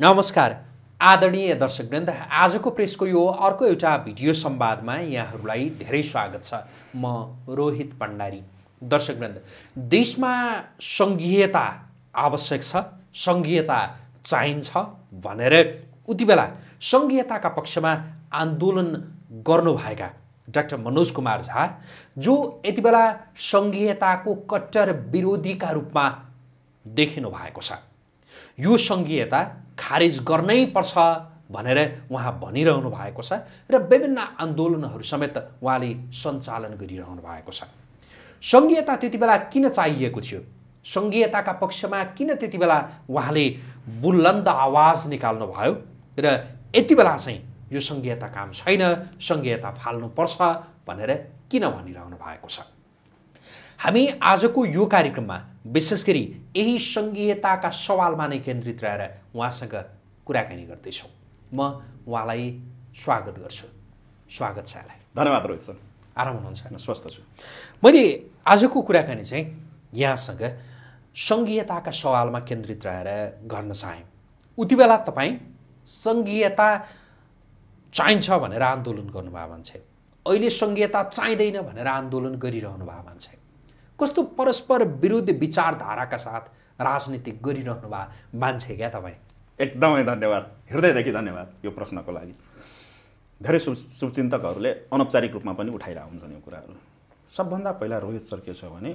नमस्कार आदरणीय दर्शकवृन्द आजको प्रेसको यो अर्को एउटा भिडियो संवादमा यहाँहरूलाई धेरै स्वागत छ म रोहित भण्डारी दर्शकवृन्द देशमा सङ्घीयता आवश्यक छ सङ्घीयता चाहिन्छ भनेर उति बेला सङ्घीयताका पक्षमा आन्दोलन गर्नुभएका डाक्टर मनोज कुमार झा जो यति बेला सङ्घीयताको कट्टर विरोधीका रूपमा देखिनु भएको छ यो सङ्घीयता खारेज गर्नै पर्छ भनेर उहाँ भनिरहनु भएको छ र विभिन्न आन्दोलनहरू समेत उहाँले सञ्चालन गरिरहनु भएको छ सङ्घीयता त्यति बेला किन चाहिएको थियो सङ्घीयताका पक्षमा किन त्यति बेला उहाँले बुलन्द आवाज निकाल्नुभयो र यति बेला चाहिँ यो सङ्घीयता काम छैन सङ्घीयता फाल्नुपर्छ भनेर किन भनिरहनु भएको छ हामी आजको यो कार्यक्रममा विशेष गरी यही सङ्घीयताका सवालमा नै केन्द्रित रहेर उहाँसँग कुराकानी गर्दैछौँ म उहाँलाई स्वागत गर्छु स्वागत छ यसलाई धन्यवाद रोहित सर आराम हुनुहुन्छ स्वस्थ छु मैले आजको कुराकानी चाहिँ यहाँसँग सङ्घीयताका सवालमा केन्द्रित रहेर गर्न चाहेँ उति बेला तपाईँ सङ्घीयता चाहिन्छ भनेर आन्दोलन गर्नुभयो मान्छे अहिले सङ्घीयता चाहिँदैन भनेर आन्दोलन गरिरहनु भयो मान्छे कस्तो परस्पर विरुद्ध विचारधाराका साथ राजनीति गरिरहनु भएको मान्छे क्या तपाईँ एकदमै धन्यवाद हृदयदेखि धन्यवाद यो प्रश्नको लागि धेरै सु सुचिन्तकहरूले अनौपचारिक रूपमा पनि उठाइरहेका हुन्छन् यो कुराहरू सबभन्दा पहिला रोहित सर के छ भने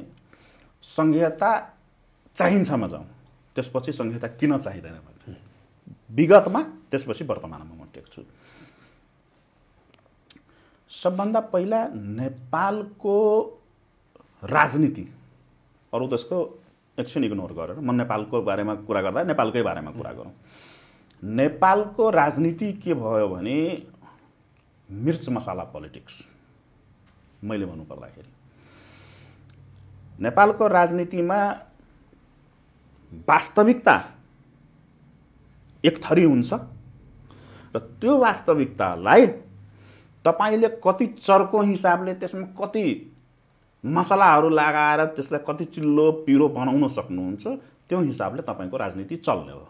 सङ्घीयता चाहिन्छमा जाउँ त्यसपछि सङ्घीयता किन चाहिँदैन भने विगतमा त्यसपछि वर्तमानमा म टेक्छु सबभन्दा पहिला नेपालको राजनीति अरू देशको एकछिन इग्नोर गरेर म नेपालको बारेमा कुरा गर्दा नेपालकै बारेमा कुरा गरौँ नेपालको राजनीति के भयो भने मिर्च मसाला पोलिटिक्स मैले भन्नुपर्दाखेरि नेपालको राजनीतिमा वास्तविकता एक थरी हुन्छ र त्यो वास्तविकतालाई तपाईँले कति चर्को हिसाबले त्यसमा कति मसलाहरू लगाएर त्यसलाई कति चिल्लो पिरो बनाउन सक्नुहुन्छ त्यो हिसाबले तपाईँको राजनीति चल्ने हो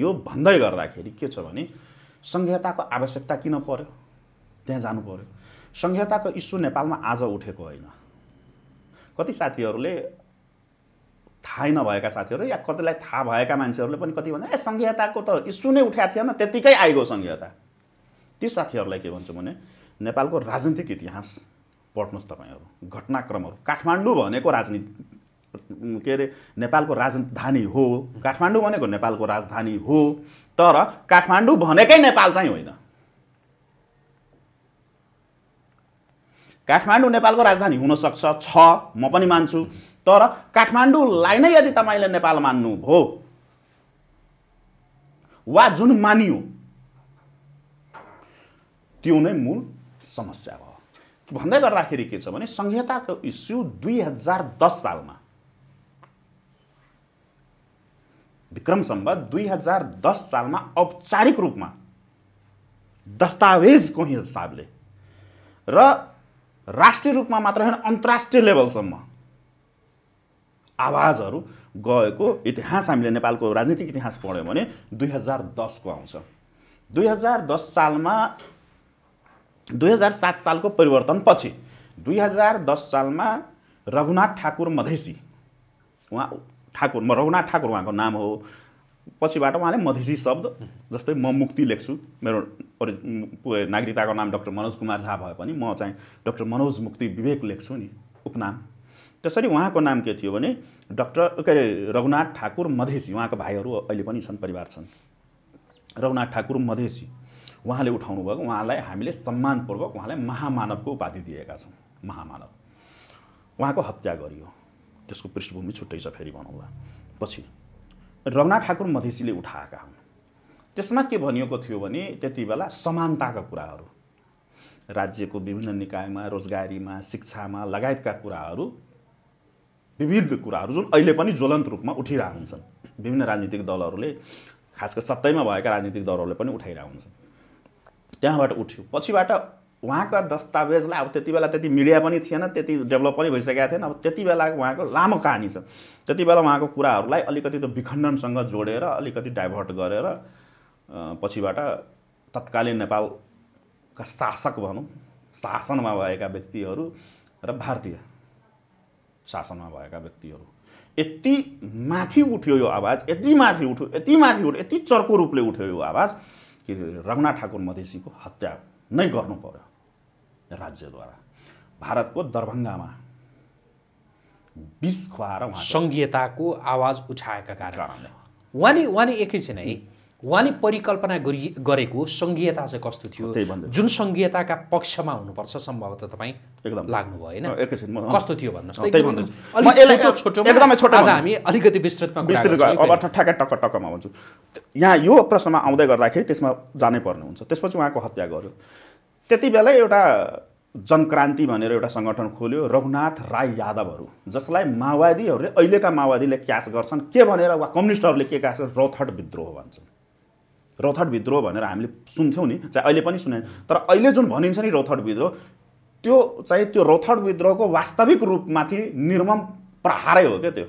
यो भन्दै गर्दाखेरि के छ भने सङ्घीयताको आवश्यकता किन पर्यो त्यहाँ जानु पर्यो सङ्घीयताको इस्यु नेपालमा आज उठेको होइन कति साथीहरूले थाहै नभएका साथीहरू या कतिलाई थाहा भएका मान्छेहरूले पनि कति भन्दा ए सङ्घीयताको त इस्यु नै उठाएको थिएन त्यत्तिकै आइगयो सङ्घीयता ती साथीहरूलाई के भन्छु भने नेपालको राजनीतिक इतिहास पढ्नुहोस् तपाईँहरू घटनाक्रमहरू काठमाडौँ भनेको राजनीति के अरे नेपालको राजधानी हो काठमाडौँ भनेको नेपालको राजधानी हो तर काठमाडौँ भनेकै नेपाल चाहिँ होइन काठमाडौँ नेपालको राजधानी हुनसक्छ छ म पनि मान्छु तर काठमाडौँलाई नै यदि तपाईँले नेपाल मान्नुभयो वा जुन मानियो त्यो नै मूल समस्या भयो भन्दै गर्दाखेरि के छ भने संहिताको इस्यु दुई हजार दस सालमा विक्रम सम्बत दुई हजार दस सालमा औपचारिक रूपमा दस्तावेजको हिसाबले र राष्ट्रिय रूपमा मात्र होइन अन्तर्राष्ट्रिय लेभलसम्म आवाजहरू गएको इतिहास हामीले नेपालको राजनीतिक इतिहास पढ्यौँ भने दुई हजार दसको आउँछ दुई हजार दस सालमा दुई हजार सात सालको परिवर्तनपछि दुई हजार दस सालमा रघुनाथ ठाकुर मधेसी उहाँ ठाकुर म रघुनाथ ठाकुर उहाँको नाम हो पछिबाट उहाँले मधेसी शब्द जस्तै म मुक्ति लेख्छु मेरो नागरिकताको नाम डक्टर मनोज कुमार झा भए पनि म चाहिँ डक्टर मनोज मुक्ति विवेक लेख्छु नि उपनाम त्यसरी उहाँको नाम के थियो भने डक्टर के अरे रघुनाथ ठाकुर मधेसी उहाँको भाइहरू अहिले पनि छन् परिवार छन् रघुनाथ ठाकुर मधेसी उहाँले उठाउनु भएको उहाँलाई हामीले सम्मानपूर्वक उहाँलाई महामानवको उपाधि दिएका छौँ महामानव उहाँको हत्या गरियो त्यसको पृष्ठभूमि छुट्टै छ फेरि भनौँला पछि रघुनाथ ठाकुर मधेसीले उठाएका हुन् त्यसमा के भनिएको थियो भने त्यति बेला समानताका कुराहरू राज्यको विभिन्न निकायमा रोजगारीमा शिक्षामा लगायतका कुराहरू विविध कुराहरू जुन अहिले पनि ज्वलन्त रूपमा उठिरहेका हुन्छन् विभिन्न राजनीतिक दलहरूले खास गरी सत्तैमा भएका राजनीतिक दलहरूले पनि उठाइरहेका हुन्छन् त्यहाँबाट उठ्यो पछिबाट उहाँका दस्तावेजलाई अब त्यति बेला त्यति मिडिया पनि थिएन त्यति डेभलप पनि भइसकेका थिएन अब त्यति बेला उहाँको लामो कहानी छ त्यति बेला उहाँको कुराहरूलाई अलिकति त्यो विखण्डनसँग जोडेर अलिकति डाइभर्ट गरेर पछिबाट तत्कालीन नेपालका शासक भनौँ शासनमा भएका व्यक्तिहरू र भारतीय शासनमा भएका व्यक्तिहरू यति माथि उठ्यो यो आवाज यति माथि उठ्यो यति माथि उठ्यो यति चर्को रूपले उठ्यो यो आवाज के अरे रघुनाथ ठाकुर मधेसीको हत्या नै गर्नु पर्यो राज्यद्वारा भारतको दरभङ्गामा बिस खुवाएर सङ्घीयताको आवाज उठाएका कारणले वानी उहाँले एकैछिन है उहाँले परिकल्पना गरि गरेको सङ्घीयता चाहिँ कस्तो थियो जुन सङ्घीयताका पक्षमा हुनुपर्छ सम्भवतः तपाईँ एकदम लाग्नुभयो होइन कस्तो थियो भन्नुहोस् एकदमै छोटो हामी अलिकति विस्तृतमा विस्तृत अब ठ्याक्कै टक्क टक्कमा भन्छु यहाँ यो प्रश्नमा आउँदै गर्दाखेरि त्यसमा जानै पर्ने हुन्छ त्यसपछि उहाँको हत्या गर्यो त्यति बेलै एउटा जनक्रान्ति भनेर एउटा सङ्गठन खोल्यो रघुनाथ राई यादवहरू जसलाई माओवादीहरूले अहिलेका माओवादीले क्यास गर्छन् के भनेर वा कम्युनिस्टहरूले के क्यास रौथट विद्रोह भन्छन् रोथड विद्रोह भनेर हामीले सुन्थ्यौँ नि चाहे अहिले पनि सुने तर अहिले जुन भनिन्छ नि रोथड विद्रोह त्यो चाहिँ त्यो रोथड विद्रोहको वास्तविक रूपमाथि निर्मम प्रहारै हो क्या त्यो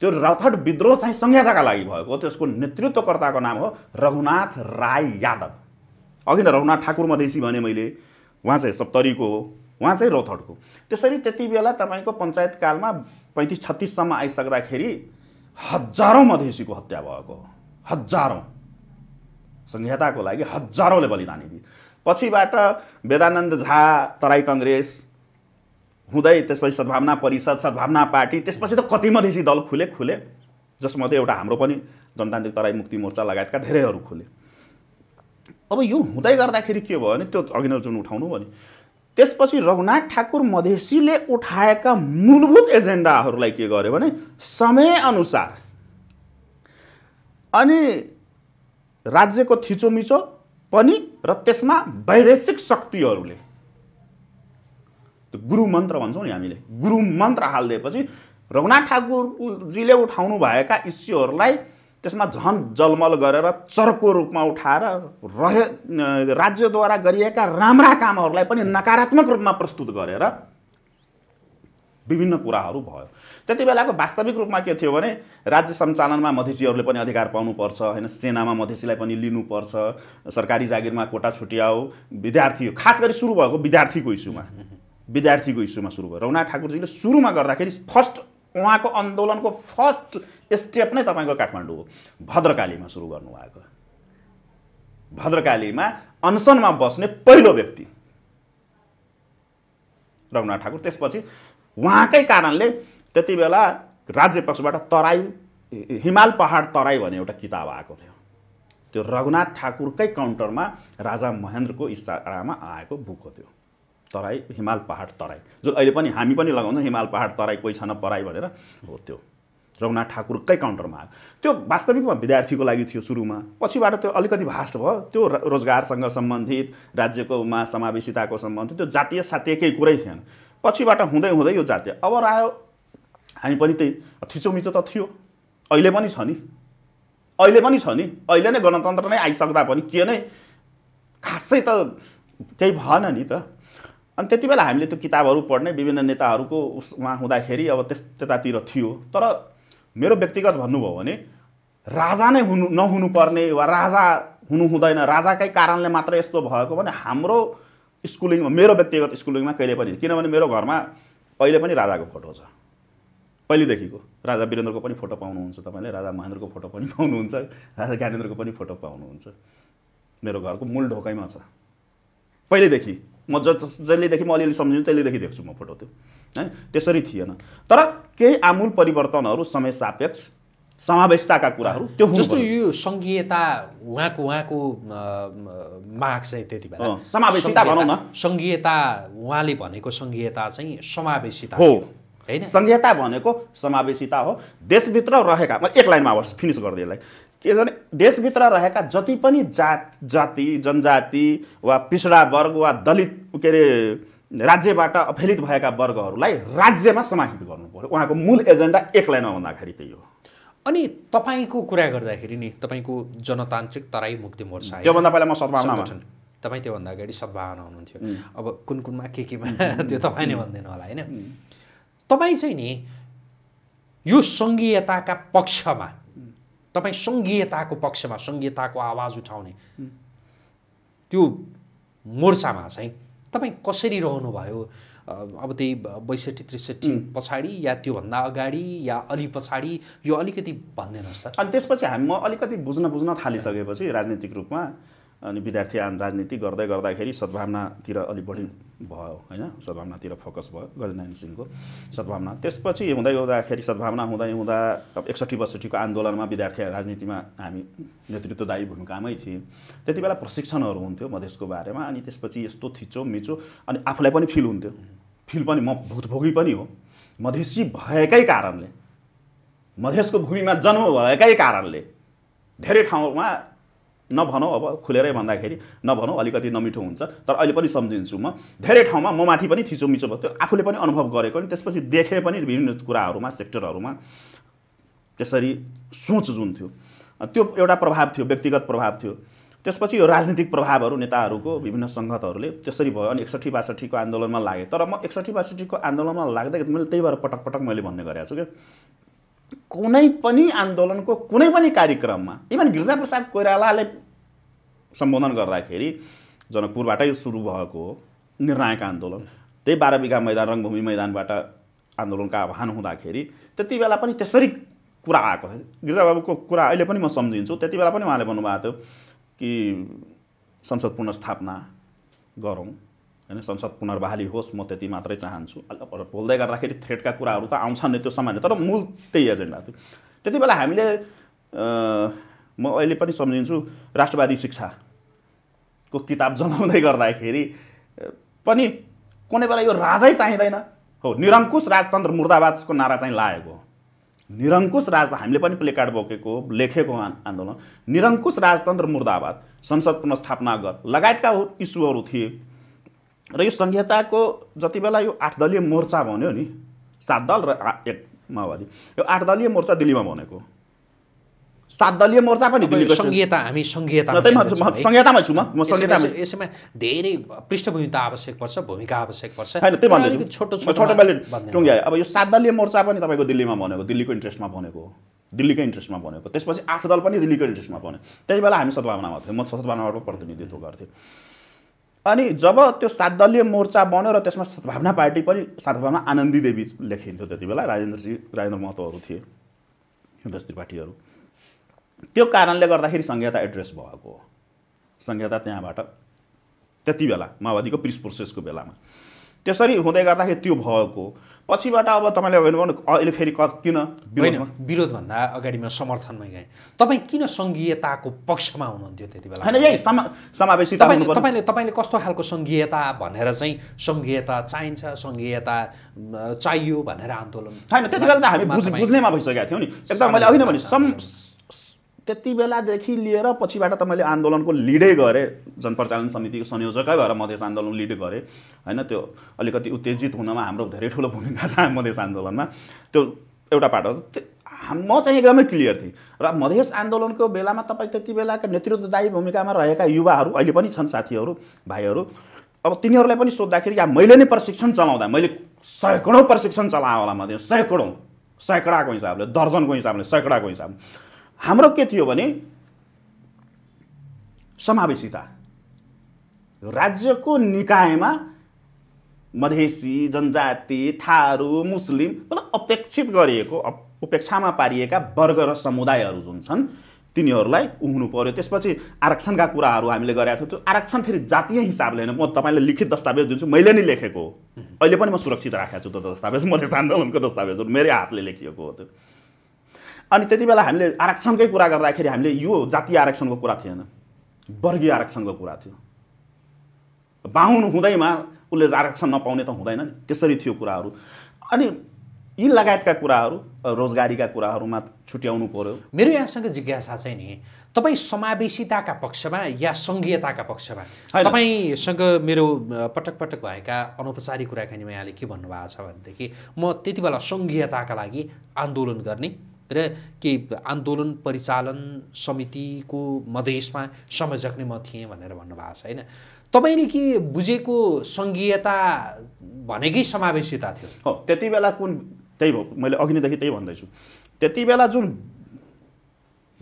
त्यो रथड विद्रोह चाहिँ संहिताका लागि भएको त्यसको नेतृत्वकर्ताको नाम हो रघुनाथ राई यादव अघि नै रघुनाथ ठाकुर मधेसी भने मैले उहाँ चाहिँ सप्तरीको हो उहाँ चाहिँ रोथडको त्यसरी त्यति बेला तपाईँको पञ्चायतकालमा पैँतिस छत्तिससम्म आइसक्दाखेरि हजारौँ मधेसीको हत्या भएको हो हजारौँ संहिताको लागि हजारौँले बलिदानी दिए पछिबाट वेदानन्द झा तराई कङ्ग्रेस हुँदै त्यसपछि सद्भावना परिषद सद्भावना पार्टी त्यसपछि त कति मधेसी दल खुले खुले जसमध्ये एउटा हाम्रो पनि जनतान्त्रिक तराई मुक्ति मोर्चा लगायतका धेरैहरू खुले अब यो हुँदै गर्दाखेरि के भयो भने त्यो अघि नै जुन उठाउनु भने त्यसपछि रघुनाथ ठाकुर मधेसीले उठाएका मूलभूत एजेन्डाहरूलाई के गर्यो भने समयअनुसार अनि राज्यको थिचोमिचो पनि र त्यसमा वैदेशिक शक्तिहरूले गुरु मन्त्र भन्छौँ नि हामीले गुरु मन्त्र हालिदिएपछि रघुनाथ ठाकुरजीले भएका इस्युहरूलाई त्यसमा झन जलमल गरेर चर्को रूपमा उठाएर रहे राज्यद्वारा गरिएका राम्रा कामहरूलाई पनि नकारात्मक रूपमा प्रस्तुत गरेर विभिन्न कुराहरू भयो त्यति बेलाको वास्तविक रूपमा के थियो भने राज्य सञ्चालनमा मधेसीहरूले पनि अधिकार पाउनुपर्छ होइन सेनामा मधेसीलाई पनि लिनुपर्छ सरकारी जागिरमा कोटा छुट्याओ विद्यार्थी खास गरी सुरु भएको विद्यार्थीको इस्युमा विद्यार्थीको इस्युमा सुरु भयो रौना ठाकुरजीले सुरुमा गर्दाखेरि फर्स्ट उहाँको आन्दोलनको फर्स्ट स्टेप नै तपाईँको काठमाडौँ हो भद्रकालीमा सुरु गर्नुभएको भद्रकालीमा अनसनमा बस्ने पहिलो व्यक्ति रघुनाथ ठाकुर त्यसपछि उहाँकै कारणले त्यति बेला राज्य पक्षबाट तराई हिमाल पहाड तराई भन्ने एउटा किताब आएको थियो त्यो रघुनाथ ठाकुरकै काउन्टरमा राजा महेन्द्रको इसारामा आएको बुक हो त्यो तराई हिमाल पहाड तराई जो अहिले पनि हामी पनि लगाउँछौँ हिमाल पहाड तराई कोही छैन पराई भनेर हो त्यो रघुनाथ ठाकुरकै काउन्टरमा आयो त्यो वास्तविकमा विद्यार्थीको लागि थियो सुरुमा पछिबाट त्यो अलिकति भास्ट भयो त्यो रोजगारसँग सम्बन्धित राज्यकोमा समावेशिताको सम्बन्धित त्यो जातीय सातीयकै कुरै थिएन पछिबाट हुँदै हुँदै यो जातीय अब आयो हामी पनि त्यही थिचोमिचो त थियो अहिले पनि छ नि अहिले पनि छ नि अहिले नै गणतन्त्र नै आइसक्दा पनि के नै खासै त केही भएन नि त अनि त्यति बेला हामीले त्यो किताबहरू पढ्ने विभिन्न नेताहरूको उहाँ हुँदाखेरि अब त्यस त्यतातिर थियो तर मेरो व्यक्तिगत भन्नुभयो भने राजा नै हुनु नहुनुपर्ने वा राजा हुनु हुँदैन राजाकै कारणले मात्र यस्तो भएको भने हाम्रो स्कुलिङमा मेरो व्यक्तिगत स्कुलिङमा कहिले पनि किनभने मेरो घरमा अहिले पनि राजाको फोटो छ पहिलेदेखिको राजा वीरेन्द्रको पनि फोटो पाउनुहुन्छ तपाईँले राजा महेन्द्रको फोटो पनि पाउनुहुन्छ राजा ज्ञानेन्द्रको पनि फोटो पाउनुहुन्छ मेरो घरको मूल ढोकैमा छ पहिलेदेखि म ज जहिलेदेखि म अलिअलि सम्झिन्छु त्यहिलेदेखि देख्छु म फोटो त्यो है त्यसरी थिएन तर केही आमूल परिवर्तनहरू समय सापेक्ष समावेशताका कुराहरू त्यो जस्तो यो सङ्घीयता उहाँको उहाँको माग चाहिँ त्यति बेला समावेशिता भनौँ न सङ्घीयता उहाँले भनेको सङ्घीयता चाहिँ समावेशिता हो होइन सङ्घीयता भनेको समावेशिता हो देशभित्र रहेका म एक लाइनमा आवश्यक फिनिस गर्दै यसलाई के भने देशभित्र रहेका जति पनि जात जाति जनजाति वा पिछडा वर्ग वा दलित के अरे राज्यबाट अफेलित भएका वर्गहरूलाई राज्यमा समाहित गर्नु पऱ्यो उहाँको मूल एजेन्डा एक लाइनमा भन्दाखेरि त्यही हो अनि तपाईँको कुरा गर्दाखेरि नि तपाईँको जनतान्त्रिक तराई मुक्ति मोर्चा त्योभन्दा पहिला म सद्भावना तपाईँ त्योभन्दा अगाडि सद्भावना हुनुहुन्थ्यो अब कुन कुनमा के केमा त्यो तपाईँ नै भन्दैन होला होइन तपाईँ चाहिँ नि यो सङ्घीयताका पक्षमा तपाईँ सङ्घीयताको पक्षमा सङ्घीयताको आवाज उठाउने त्यो मोर्चामा चाहिँ तपाईँ कसरी रहनुभयो अब त्यही बैसठी त्रिसठी पछाडि या त्योभन्दा अगाडि या अलि पछाडि यो अलिकति भनिदिनुहोस् सर अनि त्यसपछि हामी म अलिकति बुझ्न बुझ्न थालिसकेपछि राजनीतिक रूपमा अनि विद्यार्थी आन राजनीति गर्दै गर्दाखेरि सद्भावनातिर अलिक बढी भयो होइन सद्भावनातिर फोकस भयो गजनारायण सिंहको सद्भावना त्यसपछि हुँदै हुँदाखेरि सद्भावना हुँदै हुँदा अब एकसट्ठी बसठीको आन्दोलनमा विद्यार्थी राजनीतिमा हामी नेतृत्वदायी भूमिकामै थियौँ त्यति बेला प्रशिक्षणहरू हुन्थ्यो मधेसको बारेमा अनि त्यसपछि यस्तो थिचो मिचो अनि आफूलाई पनि फिल हुन्थ्यो फिल पनि म भूतभोगी पनि हो मधेसी भएकै कारणले मधेसको भूमिमा जन्म भएकै कारणले धेरै ठाउँमा नभनौँ अब खुलेरै भन्दाखेरि नभनौँ अलिकति नमिठो हुन्छ तर अहिले पनि सम्झिन्छु म धेरै ठाउँमा म माथि पनि थिचोमिचो भयो त्यो आफूले पनि अनुभव गरेको अनि त्यसपछि देखे पनि विभिन्न कुराहरूमा सेक्टरहरूमा त्यसरी सोच जुन थियो त्यो एउटा प्रभाव थियो व्यक्तिगत प्रभाव थियो त्यसपछि यो राजनीतिक प्रभावहरू नेताहरूको विभिन्न सङ्गतहरूले त्यसरी भयो अनि एकसठी बासठीको आन्दोलनमा लागेँ तर म एकसठी बासठीको आन्दोलनमा लाग्दा मैले त्यही भएर पटक पटक मैले भन्ने गरेको छु क्या कुनै पनि आन्दोलनको कुनै पनि कार्यक्रममा इभन गिरिजाप्रसाद कोइरालाले सम्बोधन गर्दाखेरि जनकपुरबाटै सुरु भएको हो निर्णायक आन्दोलन त्यही बाह्र बिघा मैदान रङ्गभूमि मैदानबाट आन्दोलनका आह्वान हुँदाखेरि त्यति बेला पनि त्यसरी कुरा आएको थियो गिरिजाबाबुको कुरा अहिले पनि म सम्झिन्छु त्यति बेला पनि उहाँले भन्नुभएको थियो कि संसद पुनर्स्थापना गरौँ होइन संसद पुनर्बहाली होस् म त्यति मात्रै चाहन्छु बोल्दै गर्दाखेरि थ्रेडका कुराहरू त आउँछन् त्यो सामान्य तर मूल त्यही एजेन्डा थियो त्यति बेला हामीले म अहिले पनि सम्झिन्छु राष्ट्रवादी शिक्षाको किताब जलाउँदै गर्दाखेरि पनि कुनै बेला यो राजै चाहिँदैन हो निरङ्कुश राजतन्त्र मुर्दाबादको नारा चाहिँ लागेको हो निरङ्कुश राज हामीले पनि प्लेकार्ड बोकेको लेखेको आन्दोलन निरङ्कुश राजतन्त्र मुर्दाबाद संसद पुनस्थापना गर लगायतका इस्युहरू थिए र यो संहिताको जति बेला यो आठ दलीय मोर्चा भन्यो नि सात दल र एक माओवादी यो आठ दलीय मोर्चा दिल्लीमा भनेको सात दलीय मोर्चा पनि दिल्लीको संहिता हामी संहितामा छु म संहितामा यसैमा धेरै पृष्ठभूमि त आवश्यक पर्छ भूमिका आवश्यक पर्छ होइन त्यही भन्दा छोटो छोटो मैले अब यो सात दलीय मोर्चा पनि तपाईँको दिल्लीमा भनेको दिल्लीको इन्ट्रेस्टमा भनेको दिल्लीकै इन्ट्रेस्टमा भनेको त्यसपछि आठ दल पनि दिल्लीको इन्ट्रेस्टमा भन्यो त्यही बेला हामी सद्भावनामा थियौँ म सद्भावनाबाट प्रतिनिधित्व गर्थेँ अनि जब त्यो सात मोर्चा बन्यो र त्यसमा सद्भावना पार्टी पनि सद्भावना आनन्दी देवी लेखिन्थ्यो त्यति बेला राजेन्द्रजी राजेन्द्र महतोहरू थिए हिन्दस त्रिपाठीहरू त्यो कारणले गर्दाखेरि संहिता एड्रेस भएको हो संहिता त्यहाँबाट त्यति बेला माओवादीको प्रिस प्रोसेसको बेलामा त्यसरी हुँदै गर्दाखेरि त्यो भएको पछिबाट अब तपाईँले अहिले फेरि किन विरोधभन्दा अगाडि म समर्थनमै गएँ तपाईँ किन सङ्घीयताको पक्षमा हुनुहुन्थ्यो त्यति बेला होइन यही समावेशी समावेशी तपाईँले तपाईँले कस्तो खालको सङ्घीयता भनेर चाहिँ सङ्घीयता चाहिन्छ सङ्घीयता चाहियो भनेर आन्दोलन होइन त्यति बेला त हामी बुझ्नेमा भइसकेका थियौँ नि एकदम मैले अघि नै भने त्यति बेलादेखि लिएर पछिबाट त मैले आन्दोलनको लिडै गरेँ जनप्रचालन समितिको संयोजकै भएर मधेस आन्दोलन लिड गरेँ होइन त्यो अलिकति उत्तेजित हुनमा हाम्रो धेरै ठुलो भूमिका छ मधेस आन्दोलनमा त्यो एउटा पाटो म चाहिँ एकदमै क्लियर थिएँ र मधेस आन्दोलनको बेलामा तपाईँ त्यति बेलाका नेतृत्वदायी भूमिकामा रहेका युवाहरू अहिले पनि छन् साथीहरू भाइहरू अब तिनीहरूलाई पनि सोद्धाखेरि या मैले नै प्रशिक्षण चलाउँदा मैले सयकडौँ प्रशिक्षण चलाएँ होला मधेस सयकडौँ सयकडाको हिसाबले दर्जनको हिसाबले सयकडाको हिसाबले हाम्रो के थियो भने समावेशिता राज्यको निकायमा मधेसी जनजाति थारू मुस्लिम मतलब अपेक्षित गरिएको उपेक्षामा पारिएका वर्ग र समुदायहरू जुन छन् तिनीहरूलाई उहुनु पर्यो त्यसपछि आरक्षणका कुराहरू हामीले गरेका थियौँ त्यो आरक्षण फेरि जातीय हिसाबले नै म तपाईँलाई लिखित दस्तावेज दिन्छु मैले नै लेखेको हो अहिले पनि म सुरक्षित राखेको छु त्यो दस्तावेज मधेस आन्दोलनको दस्तावेजहरू मेरै हातले लेखिएको हो त्यो अनि त्यति बेला हामीले आरक्षणकै कुरा गर्दाखेरि हामीले यो जातीय आरक्षणको कुरा थिएन वर्गीय आरक्षणको कुरा थियो बाहुन हुँदैमा उसले आरक्षण नपाउने त हुँदैन नि त्यसरी थियो कुराहरू अनि यी लगायतका कुराहरू रोजगारीका कुराहरूमा छुट्याउनु पर्यो मेरो यहाँसँग जिज्ञासा चाहिँ नि तपाईँ समावेशिताका पक्षमा या सङ्घीयताका पक्षमा तपाईँसँग मेरो पटक पटक भएका अनौपचारिक कुराकानीमा यहाँले के भन्नुभएको छ भनेदेखि म त्यति बेला सङ्घीयताका लागि आन्दोलन गर्ने र केही आन्दोलन परिचालन समितिको मधेसमा संयोजक नै म थिएँ भनेर भन्नुभएको छ होइन तपाईँले के बुझेको सङ्घीयता भनेकै समावेशिता थियो हो त्यति बेला कुन त्यही भयो मैले अघि नैदेखि त्यही भन्दैछु त्यति बेला जुन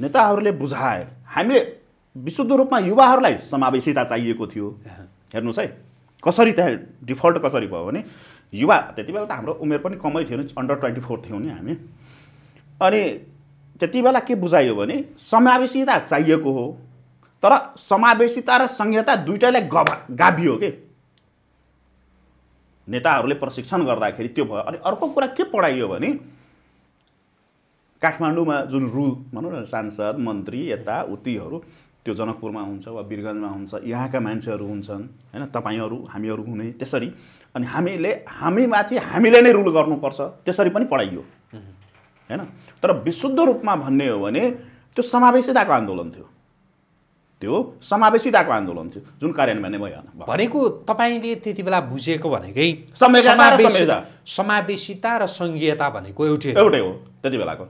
नेताहरूले बुझाए हामीले विशुद्ध रूपमा युवाहरूलाई समावेशिता चाहिएको थियो हेर्नुहोस् है कसरी त्यहाँ डिफल्ट कसरी भयो भने युवा त्यति बेला त हाम्रो उमेर पनि कमै थियो नि अन्डर ट्वेन्टी फोर थियौँ नि हामी अनि त्यति बेला के बुझाइयो भने समावेशिता चाहिएको हो तर समावेशिता र संहिता दुइटैलाई गभा गाभियो के नेताहरूले प्रशिक्षण गर्दाखेरि त्यो भयो अनि अर्को कुरा के पढाइयो भने काठमाडौँमा जुन रु भनौँ न सांसद मन्त्री यता उतिहरू त्यो जनकपुरमा हुन्छ वा वीरगन्जमा हुन्छ यहाँका मान्छेहरू हुन्छन् होइन तपाईँहरू हामीहरू हुने त्यसरी अनि हामीले हामीमाथि हामीले नै रुल गर्नुपर्छ त्यसरी पनि पढाइयो होइन तर विशुद्ध रूपमा भन्ने हो भने त्यो समावेशिताको आन्दोलन थियो त्यो समावेशिताको आन्दोलन थियो जुन कार्यान्वयन भएन भनेको तपाईँले त्यति बेला बुझेको भनेकै समावेशिता र सङ्घीयता भनेको एउटै एउटै हो त्यति बेलाको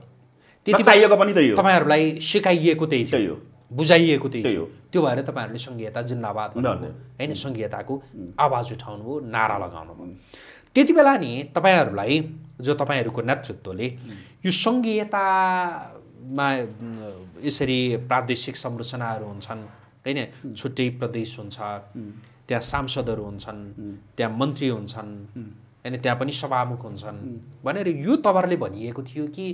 त्यति चाहिएको पनि त्यही हो तपाईँहरूलाई सिकाइएको त्यही त्यही हो बुझाइएको त्यही हो त्यो भएर तपाईँहरूले सङ्घीयता जिन्दाबाद होइन सङ्घीयताको आवाज उठाउनु भयो नारा लगाउनु भयो त्यति बेला नि तपाईँहरूलाई जो तपाईँहरूको नेतृत्वले यो सङ्घीयतामा यसरी प्रादेशिक संरचनाहरू हुन्छन् होइन छुट्टै प्रदेश हुन्छ त्यहाँ सांसदहरू हुन्छन् त्यहाँ मन्त्री हुन्छन् होइन त्यहाँ पनि सभामुख हुन्छन् भनेर यो तपाईँहरूले भनिएको थियो कि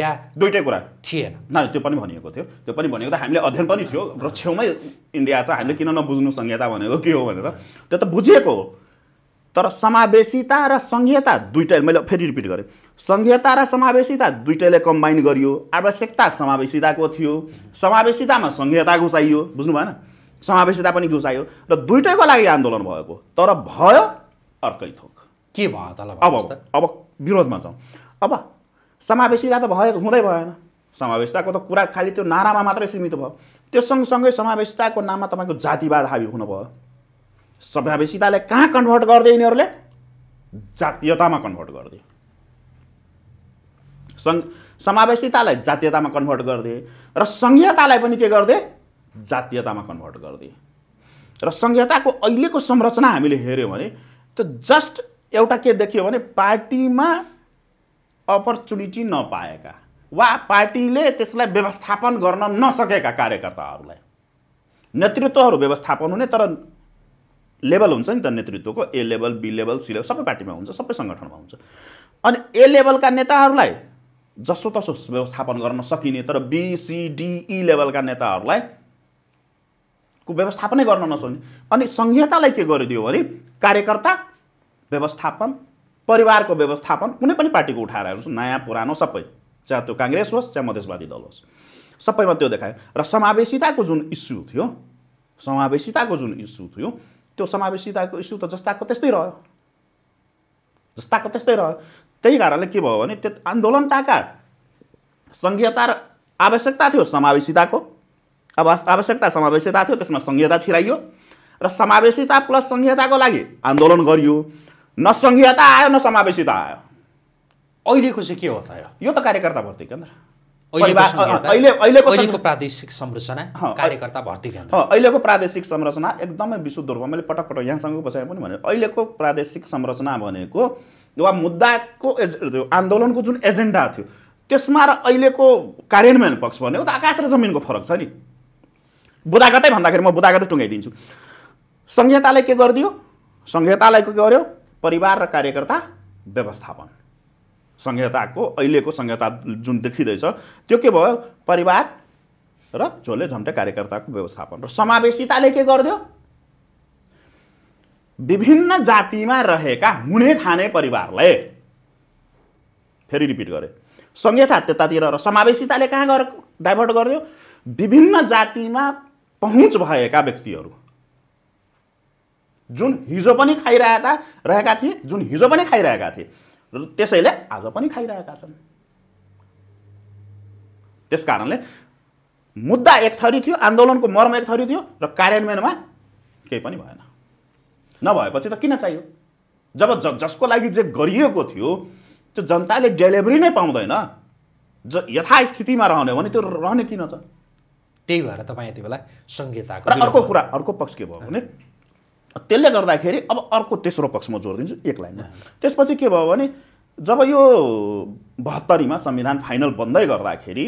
या दुइटै कुरा थिएन न त्यो पनि भनिएको थियो त्यो पनि भनेको त हामीले अध्ययन पनि थियो र छेउमै इन्डिया छ हामीले किन नबुझ्नु संहिता भनेको के हो भनेर त्यो त बुझिएको हो तर समावेशिता र सङ्घीयता दुइटै मैले फेरि रिपिट गरेँ सङ्घीयता र समावेशिता दुइटैले कम्बाइन गरियो आवश्यकता समावेशिताको थियो समावेशितामा सङ्घीयता घुसाइयो बुझ्नु भएन समावेशिता पनि घुसायो र दुइटैको लागि आन्दोलन भएको तर भयो अर्कै थोक के भयो त अब अब विरोधमा छौँ अब समावेशिता त भयो हुँदै भएन समावेशिताको त कुरा खालि त्यो नारामा मात्रै सीमित भयो त्यो सँगसँगै समावेशिताको नाममा तपाईँको जातिवाद हाबी हुनुभयो समावेशितालाई कहाँ कन्भर्ट गरिदियो यिनीहरूले जातीयतामा कन्भर्ट गरिदियो सङ्घ समावेशितालाई जातीयतामा कन्भर्ट गरिदिए र सङ्घीयतालाई पनि के गरिदिए जातीयतामा कन्भर्ट गरिदिए र सङ्घीयताको अहिलेको संरचना हामीले हेऱ्यौँ भने त जस्ट एउटा के देखियो भने पार्टीमा अपर्च्युनिटी नपाएका वा पार्टीले त्यसलाई व्यवस्थापन गर्न नसकेका कार्यकर्ताहरूलाई नेतृत्वहरू व्यवस्थापन हुने तर लेभल हुन्छ नि त नेतृत्वको A level B level C level सबै पार्टीमा हुन्छ सबै सङ्गठनमा हुन्छ अनि ए लेभलका नेताहरूलाई जसोतसो व्यवस्थापन गर्न सकिने तर बिसिडिई लेभलका नेताहरूलाई को व्यवस्थापनै गर्न नसक्ने अनि संहितालाई के गरिदियो भने कार्यकर्ता व्यवस्थापन परिवारको व्यवस्थापन कुनै पनि पार्टीको उठाएर हेर्नुहोस् नयाँ पुरानो सबै चाहे त्यो काङ्ग्रेस होस् चाहे मधेसवादी दल होस् सबैमा त्यो देखायो र समावेशिताको जुन इस्यु थियो समावेशिताको जुन इस्यु थियो त्यो समावेशिताको इस्यु त जस्ताको त्यस्तै रह्यो जस्ताको त्यस्तै रह्यो त्यही कारणले के भयो भने त्यो आन्दोलनताका सङ्घीयता र आवश्यकता थियो समावेशिताको अब आवश्यकता समावेशिता थियो त्यसमा सङ्घीयता छिराइयो र समावेशिता प्लस सङ्घीयताको लागि आन्दोलन गरियो न सङ्घीयता आयो न समावेशिता आयो अहिलेको चाहिँ के हो त यो त कार्यकर्ता भर्ती केन्द्र अहिलेको प्रादेशिक संरचना कार्यकर्ता भर्ती केन्द्र अहिलेको प्रादेशिक संरचना एकदमै विशुद्ध रूपमा मैले पटक पटक यहाँसँग बसेर पनि भने अहिलेको प्रादेशिक संरचना भनेको वा मुद्दाको एज आन्दोलनको जुन एजेन्डा थियो त्यसमा र अहिलेको कार्यान्वयन पक्ष भनेको त आकाश र जमिनको फरक छ नि बुदागतै भन्दाखेरि म बुदागतै टुङ्गाइदिन्छु संहितालाई के गरिदियो संहितालाई के गर्यो परिवार र कार्यकर्ता व्यवस्थापन संहिताको अहिलेको संहिता जुन देखिँदैछ त्यो के भयो परिवार र झोले झम्टे कार्यकर्ताको व्यवस्थापन र समावेशिताले के गरिदियो विभिन्न जातिमा रहेका हुने खाने परिवारले फेरि रिपिट गरे संहिता त्यतातिर र समावेशिताले कहाँ गर डाइभर्ट गरिदियो विभिन्न जातिमा पहुँच भएका व्यक्तिहरू जुन हिजो पनि खाइरहेका रहेका थिए जुन हिजो पनि खाइरहेका थिए र त्यसैले आज पनि खाइरहेका छन् त्यस कारणले मुद्दा एक थरी थियो आन्दोलनको मर्म एक थरी थियो र कार्यान्वयनमा केही पनि भएन नभएपछि त किन चाहियो जब ज जसको लागि जे गरिएको थियो त्यो जनताले डेलिभरी नै पाउँदैन ज यथास्थितिमा रहने भने त्यो रहने किन त त्यही भएर तपाईँ यति बेला सङ्घीयताको अर्को कुरा अर्को पक्ष के भयो भने त्यसले गर्दाखेरि अब अर्को तेस्रो पक्षमा जोड दिन्छु एक लाइनमा त्यसपछि के भयो भने जब यो बहत्तरीमा संविधान फाइनल बन्दै गर्दाखेरि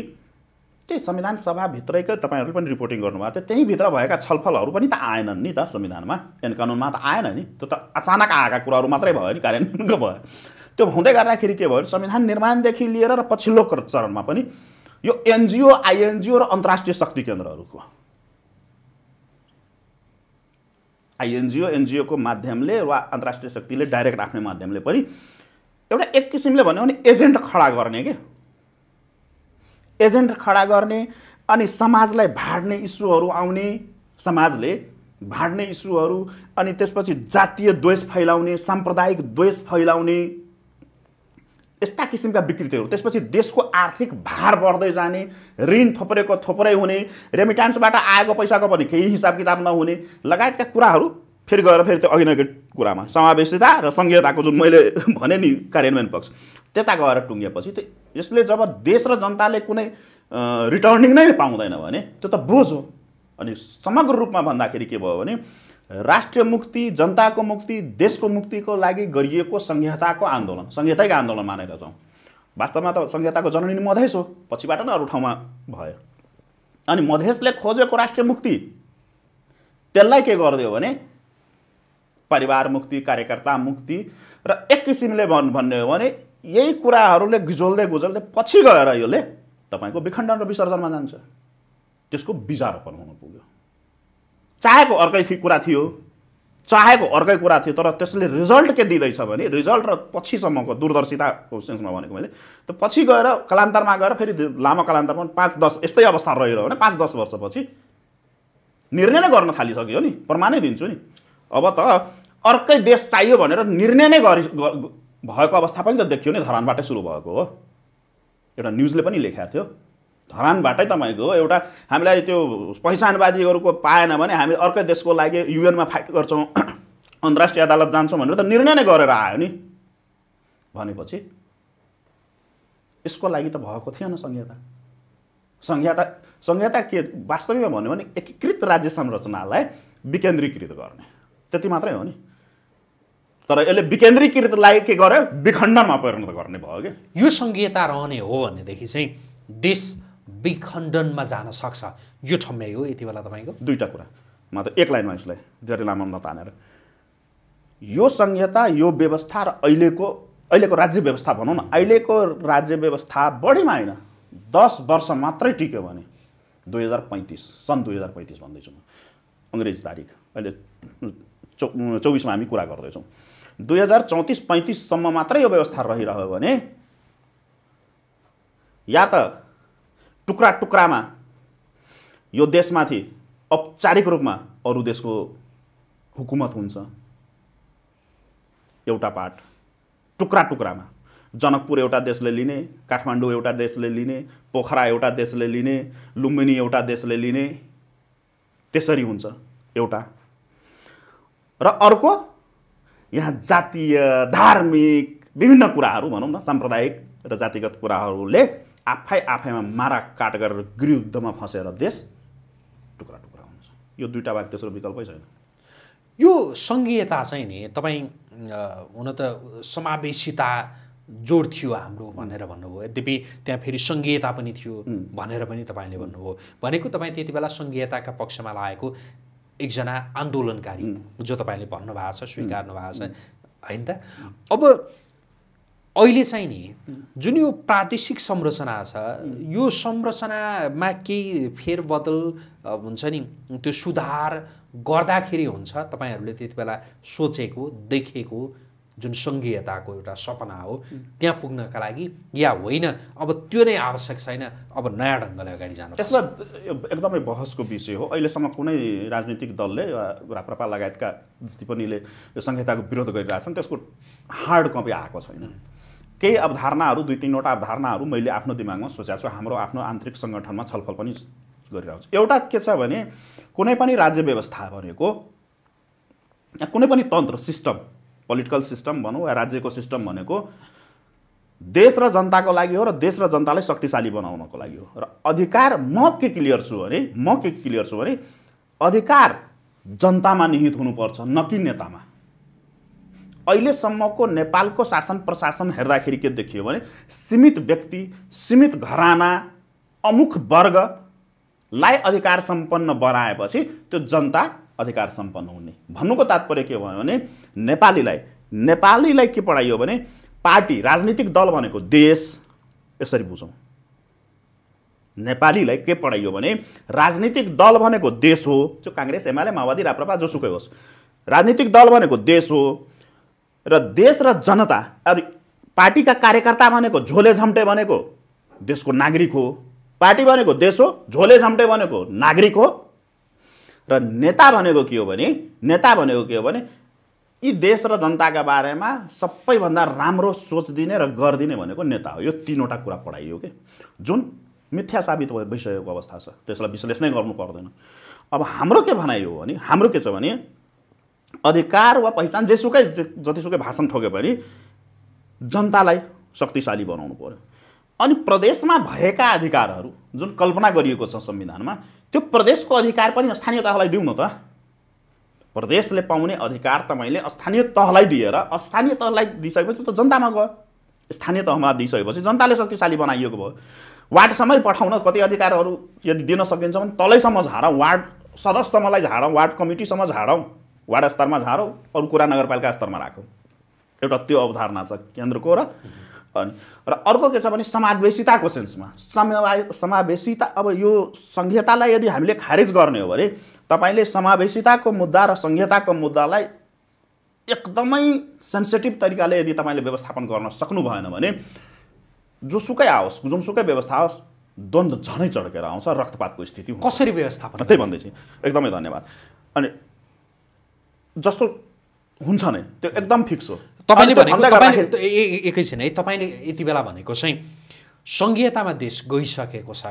त्यही संविधान सभाभित्रैकै तपाईँहरूले पनि रिपोर्टिङ गर्नुभएको थियो त्यहीँभित्र भएका छलफलहरू पनि त आएनन् नि त संविधानमा एन कानुनमा त आएन नि त्यो त अचानक आएका कुराहरू मात्रै भयो नि कार्यान्वयनको भयो त्यो हुँदै गर्दाखेरि के भयो संविधान निर्माणदेखि लिएर र पछिल्लो चरणमा पनि यो एनजिओ आइएनजिओ र अन्तर्राष्ट्रिय शक्ति केन्द्रहरूको आइएनजिओ एनजिओको माध्यमले वा अन्तर्राष्ट्रिय शक्तिले डाइरेक्ट आफ्नै माध्यमले पनि एउटा एक किसिमले भन्यो भने एजेन्ट खडा गर्ने के एजेन्ट खडा गर्ने अनि समाजलाई भाड्ने इस्युहरू आउने समाजले भाड्ने इस्युहरू अनि त्यसपछि जातीय द्वेष फैलाउने साम्प्रदायिक द्वेष फैलाउने यस्ता किसिमका विकृतिहरू त्यसपछि देशको आर्थिक भार बढ्दै जाने ऋण थोप्रेको थोप्रै हुने रेमिट्यान्सबाट आएको पैसाको पनि केही हिसाब किताब नहुने लगायतका कुराहरू फेरि गएर फेरि त्यो अघि नै कुरामा समावेशिता र सङ्घीयताको जुन मैले भने नि कार्यान्वयन पक्ष त्यता गएर टुङ्गिएपछि त्यो यसले जब देश र जनताले कुनै रिटर्निङ नै पाउँदैन भने त्यो त बोझ हो अनि समग्र रूपमा भन्दाखेरि के भयो भने राष्ट्रिय मुक्ति जनताको मुक्ति देशको मुक्तिको लागि गरिएको संहिताको आन्दोलन संहिताकै आन्दोलन मानेर जाउँ वास्तवमा त संहिताको जननी मधेस हो पछिबाट नै अरू ठाउँमा भयो अनि मधेसले खोजेको राष्ट्रिय मुक्ति त्यसलाई के गरिदियो भने परिवार मुक्ति कार्यकर्ता मुक्ति र एक किसिमले भन् भन्ने हो भने यही कुराहरूले गिजोल्दै गुजोल्दै पछि गएर यसले तपाईँको विखण्डन र विसर्जनमा जान्छ त्यसको बिजारोपण हुन पुग्यो चाहेको अर्कै थियो कुरा थियो चाहेको अर्कै कुरा थियो तर त्यसले रिजल्ट के दिँदैछ भने रिजल्ट र पछिसम्मको दूरदर्शिताको सेन्समा भनेको मैले त पछि गएर कालान्तरमा गएर फेरि लामो कालान्तरमा पाँच दस यस्तै अवस्था रहेर भने पाँच दस वर्षपछि निर्णय नै गर्न थालिसक्यो नि प्रमाणै दिन्छु नि अब त अर्कै देश चाहियो भनेर निर्णय नै गरि भएको अवस्था पनि त देखियो नि धरानबाटै सुरु भएको हो एउटा न्युजले पनि लेखाएको थियो धरानबाटै तपाईँको एउटा हामीलाई त्यो पहिचानवादीहरूको पाएन भने हामी अर्कै देशको लागि युएनमा फाइट गर्छौँ अन्तर्राष्ट्रिय अदालत जान्छौँ भनेर त निर्णय नै गरेर आयो नि भनेपछि यसको लागि त भएको थिएन संहिता संहिता संहिता के वास्तविकमा भन्यो भने एकीकृत राज्य संरचनालाई विकेन्द्रीकृत गर्ने त्यति मात्रै हो नि तर यसले विकेन्द्रीकृतलाई के गर्यो विखण्डनमा परिणत गर्ने भयो कि यो संहिता रहने हो भनेदेखि चाहिँ देश विखण्डनमा जान सक्छ यो ठम्याइ हो यति बेला तपाईँको दुईवटा कुरा मात्र एक लाइनमा यसलाई धेरै लामो नतानेर यो संहिता यो व्यवस्था र अहिलेको अहिलेको राज्य व्यवस्था भनौँ न अहिलेको राज्य व्यवस्था बढीमा होइन दस वर्ष मात्रै टिक्यो भने दुई हजार पैँतिस सन् दुई हजार पैँतिस भन्दैछु म अङ्ग्रेज तारिक अहिले चौ चौबिसमा हामी कुरा गर्दैछौँ दुई हजार चौतिस पैँतिससम्म मात्रै यो व्यवस्था रहिरह्यो भने या त टुक्रा टुक्रामा यो देशमाथि औपचारिक रूपमा अरू देशको हुकुमत हुन्छ एउटा पार्ट टुक्रा टुक्रामा जनकपुर एउटा देशले लिने काठमाडौँ एउटा देशले लिने पोखरा एउटा देशले लिने लुम्बिनी एउटा देशले लिने त्यसरी हुन्छ एउटा र अर्को यहाँ जातीय धार्मिक विभिन्न कुराहरू भनौँ न साम्प्रदायिक र जातिगत कुराहरूले आफै आफैमा मारा काट गरेर गृहयुद्धमा फँसेर देश टुक्रा टुक्रा हुन्छ यो दुइटा बाहेक तेस्रो विकल्पै छैन यो सङ्घीयता चाहिँ नि तपाईँ हुन त समावेशिता जोड थियो हाम्रो भनेर भन्नुभयो यद्यपि त्यहाँ फेरि सङ्घीयता पनि थियो भनेर पनि तपाईँले भन्नुभयो भनेको तपाईँ त्यति बेला सङ्घीयताका पक्षमा लागेको एकजना आन्दोलनकारी जो तपाईँले भन्नुभएको छ स्वीकार्नु भएको छ होइन त अब अहिले चाहिँ नि जुन यो प्रादेशिक संरचना छ यो संरचनामा केही फेरबदल हुन्छ नि त्यो सुधार गर्दाखेरि हुन्छ तपाईँहरूले त्यति बेला सोचेको देखेको जुन सङ्घीयताको एउटा सपना हो त्यहाँ पुग्नका लागि या होइन अब त्यो नै आवश्यक छैन अब नयाँ ढङ्गले अगाडि जानु त्यसमा एकदमै बहसको विषय हो अहिलेसम्म कुनै राजनीतिक दलले वा राप्रपा लगायतका जति पनिले यो संहिताको विरोध गरिरहेछन् त्यसको हार्ड कपी आएको छैन केही अवधारणाहरू दुई तिनवटा अवधारणाहरू मैले आफ्नो दिमागमा सोचेको छु हाम्रो आफ्नो आन्तरिक सङ्गठनमा छलफल पनि गरिरहेको छु एउटा के छ भने कुनै पनि राज्य व्यवस्था भनेको कुनै पनि तन्त्र सिस्टम पोलिटिकल सिस्टम भनौँ वा राज्यको सिस्टम भनेको देश र जनताको लागि हो र देश र जनतालाई शक्तिशाली बनाउनको लागि हो र अधिकार म के क्लियर छु भने म के क्लियर छु भने अधिकार जनतामा निहित हुनुपर्छ न कि नेतामा अहिलेसम्मको नेपालको शासन प्रशासन हेर्दाखेरि के देखियो भने सीमित व्यक्ति सीमित घराना अमुख वर्गलाई अधिकार सम्पन्न बनाएपछि त्यो जनता अधिकार सम्पन्न हुने भन्नुको तात्पर्य के भयो भने नेपालीलाई नेपालीलाई के पढाइयो भने पार्टी राजनीतिक दल भनेको देश यसरी बुझौँ नेपालीलाई के पढाइयो भने राजनीतिक दल भनेको देश हो त्यो काङ्ग्रेस एमाले माओवादी राप्रपा जोसुकै होस् राजनीतिक दल भनेको देश हो र देश र जनता अब पार्टीका कार्यकर्ता भनेको झोले झम्टे भनेको देशको नागरिक हो पार्टी भनेको देश हो झोले झम्टे भनेको नागरिक हो र नेता भनेको के हो भने नेता भनेको के हो भने यी देश र जनताका बारेमा सबैभन्दा राम्रो सोच दिने र गरिदिने भनेको नेता हो यो तिनवटा कुरा पढाइयो कि जुन मिथ्या साबित भइसकेको अवस्था छ त्यसलाई विश्लेषणै गर्नु पर्दैन अब हाम्रो के भनाइ हो भने हाम्रो के छ भने अधिकार वा पहिचान जेसुकै जतिसुकै भाषण ठोक्यो भने जनतालाई शक्तिशाली बनाउनु पऱ्यो अनि प्रदेशमा भएका अधिकारहरू जुन कल्पना गरिएको छ संविधानमा त्यो प्रदेशको अधिकार पनि स्थानीय तहलाई दिउँ न त प्रदेशले पाउने अधिकार त मैले स्थानीय तहलाई दिएर स्थानीय तहलाई दिइसकेपछि त जनतामा गयो स्थानीय तहमा दिइसकेपछि जनताले शक्तिशाली बनाइएको भयो वार्डसम्मै पठाउन कति अधिकारहरू यदि दिन सकिन्छ भने तलैसम्म झारौँ वार्ड सदस्यसम्मलाई झारौँ वार्ड कमिटीसम्म झारौँ वार्ड स्तरमा झारौँ अरू कुरा नगरपालिका स्तरमा राखौँ एउटा त्यो अवधारणा छ केन्द्रको र अनि र अर्को के छ भने समावेशिताको सेन्समा समा समावेशिता अब यो संहितालाई यदि हामीले खारेज गर्ने हो भने तपाईँले समावेशिताको मुद्दा र सङ्घीयताको मुद्दालाई एकदमै सेन्सिटिभ तरिकाले यदि तपाईँले व्यवस्थापन गर्न सक्नु भएन भने जोसुकै आओस् जुनसुकै व्यवस्था आओस् द्वन्द्व झनै चड्केर आउँछ रक्तपातको स्थिति कसरी व्यवस्थापन त्यही भन्दैछु एकदमै धन्यवाद अनि जस्तो हुन्छ नै त्यो एकदम फिक्स हो तपाईँले भनेको तपाईँले एकैछिन है तपाईँले यति बेला भनेको चाहिँ सङ्घीयतामा देश गइसकेको छ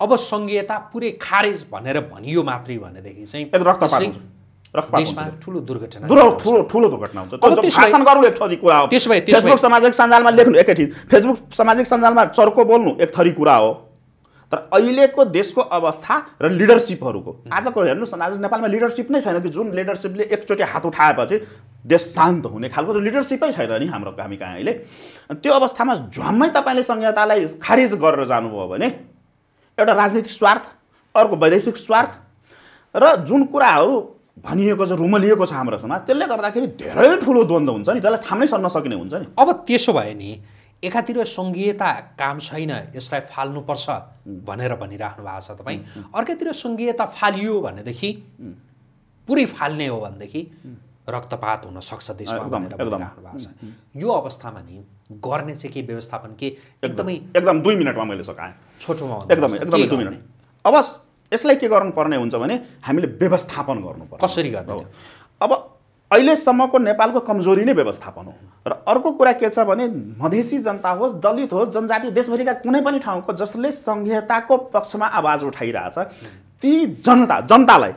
अब सङ्घीयता पुरै खारेज भनेर भनियो मात्रै भनेदेखि चाहिँ ठुलो दुर्घटना ठुलो हुन्छ सामाजिक सञ्जालमा लेख्नु एकै फेसबुक सामाजिक सञ्जालमा चर्को बोल्नु एक थरी कुरा हो तर अहिलेको देशको अवस्था र लिडरसिपहरूको आजको हेर्नुहोस् न आज नेपालमा लिडरसिप नै छैन कि जुन लिडरसिपले एकचोटि हात उठाएपछि देश शान्त हुने खालको त लिडरसिपै छैन नि हाम्रो हामी कहाँ अहिले त्यो अवस्थामा झ्वाम्मै तपाईँले संहितालाई खारेज गरेर जानुभयो भने एउटा राजनीतिक स्वार्थ अर्को वैदेशिक स्वार्थ र जुन कुराहरू भनिएको छ रुमलिएको छ हाम्रो समाज त्यसले गर्दाखेरि धेरै ठुलो द्वन्द्व हुन्छ नि त्यसलाई साम्नै सर्न सकिने हुन्छ नि अब त्यसो भए नि एकातिर सङ्घीयता काम छैन यसलाई फाल्नुपर्छ भनेर भनिराख्नु भएको छ तपाईँ अर्कैतिर सङ्घीयता फालियो भनेदेखि पुरै फाल्ने हो भनेदेखि रक्तपात हुनसक्छ देशमा भनेर भनिराख्नु भएको छ यो अवस्थामा नि गर्ने चाहिँ के व्यवस्थापन के एकदमै एकदम दुई मिनटमा मैले सकाएँ छोटोमा एकदमै एकदमै दुई मिनट अब यसलाई के गर्नुपर्ने हुन्छ भने हामीले व्यवस्थापन गर्नुपर्छ कसरी गर्नु अहिलेसम्मको नेपालको कमजोरी नै व्यवस्थापन हो र अर्को कुरा के छ भने मधेसी जनता होस् दलित होस् जनजाति देशभरिका कुनै पनि ठाउँको जसले सङ्घीयताको पक्षमा आवाज उठाइरहेछ ती जनता जनतालाई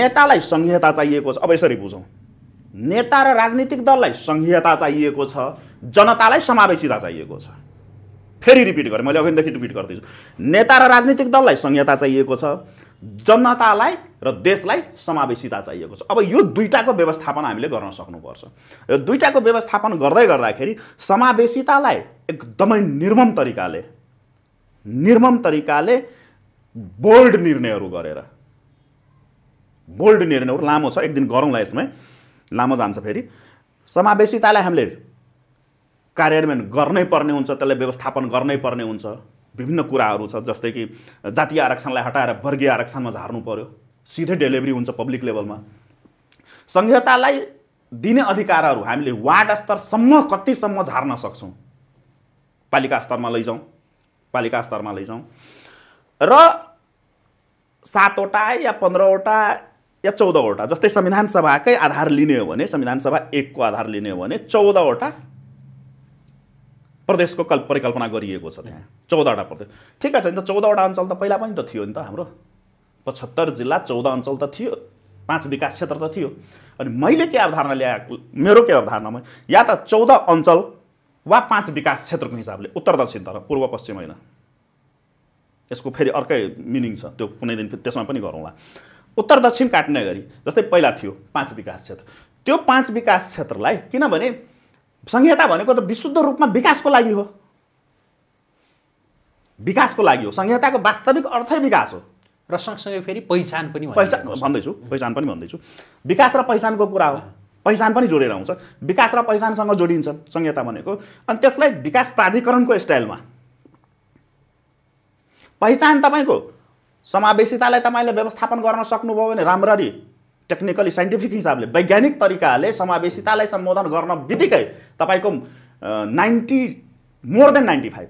नेतालाई सङ्घीयता चाहिएको छ अब यसरी बुझौँ नेता र राजनीतिक दललाई सङ्घीयता चाहिएको छ जनतालाई समावेशिता चाहिएको छ फेरि रिपिट गरेँ मैले अघिदेखि रिपिट गर्दैछु नेता र राजनीतिक दललाई सङ्घीयता चाहिएको छ जनतालाई र देशलाई समावेशिता चाहिएको छ अब यो दुईवटाको व्यवस्थापन हामीले गर्न सक्नुपर्छ र दुईटाको व्यवस्थापन गर्दै गर्दाखेरि समावेशितालाई एकदमै निर्मम तरिकाले निर्मम तरिकाले बोल्ड निर्णयहरू गरेर बोल्ड निर्णयहरू लामो छ एक दिन गरौँला यसमै लामो जान्छ फेरि समावेशितालाई हामीले कार्यान्वयन गर्नै पर्ने हुन्छ त्यसलाई व्यवस्थापन गर्नै पर्ने हुन्छ विभिन्न कुराहरू छ जस्तै कि जातीय आरक्षणलाई हटाएर वर्गीय आरक्षणमा झार्नु पर्यो सिधै डेलिभरी हुन्छ पब्लिक लेभलमा संहितालाई दिने अधिकारहरू हामीले वार्ड स्तरसम्म कतिसम्म झार्न सक्छौँ पालिका स्तरमा लैजाउँ पालिका स्तरमा लैजाउँ र सातवटा या पन्ध्रवटा या चौधवटा जस्तै संविधान सभाकै आधार लिने हो भने संविधान सभा एकको आधार लिने हो भने चौधवटा प्रदेशको कल परिकल्पना गरिएको छ त्यहाँ चौधवटा प्रदेश ठिक छ नि त चौधवटा अञ्चल त पहिला पनि त थियो नि त हाम्रो पचहत्तर जिल्ला चौध अञ्चल त थियो पाँच विकास क्षेत्र त थियो अनि मैले के अवधारणा ल्याएको मेरो के अवधारणामा या त चौध अञ्चल वा पाँच विकास क्षेत्रको हिसाबले उत्तर दक्षिण तर पूर्व पश्चिम होइन यसको फेरि अर्कै मिनिङ छ त्यो कुनै दिन त्यसमा पनि गरौँला उत्तर दक्षिण काट्ने गरी जस्तै पहिला थियो पाँच विकास क्षेत्र त्यो पाँच विकास क्षेत्रलाई किनभने संहिता भनेको त विशुद्ध रूपमा विकासको लागि हो विकासको लागि हो संहिताको वास्तविक अर्थै विकास हो र सँगसँगै फेरि पहिचान पनि पहिचान भन्दैछु पहिचान पनि भन्दैछु विकास र पहिचानको कुरा हो पहिचान पनि जोडेर आउँछ विकास र पहिचानसँग जोडिन्छ संहिता भनेको अनि त्यसलाई विकास प्राधिकरणको स्टाइलमा पहिचान तपाईँको समावेशितालाई तपाईँले व्यवस्थापन गर्न सक्नुभयो भने राम्ररी टेक्निकली साइन्टिफिक हिसाबले वैज्ञानिक तरिकाले समावेशितालाई सम्बोधन गर्न बित्तिकै तपाईँको ninety more than ninety five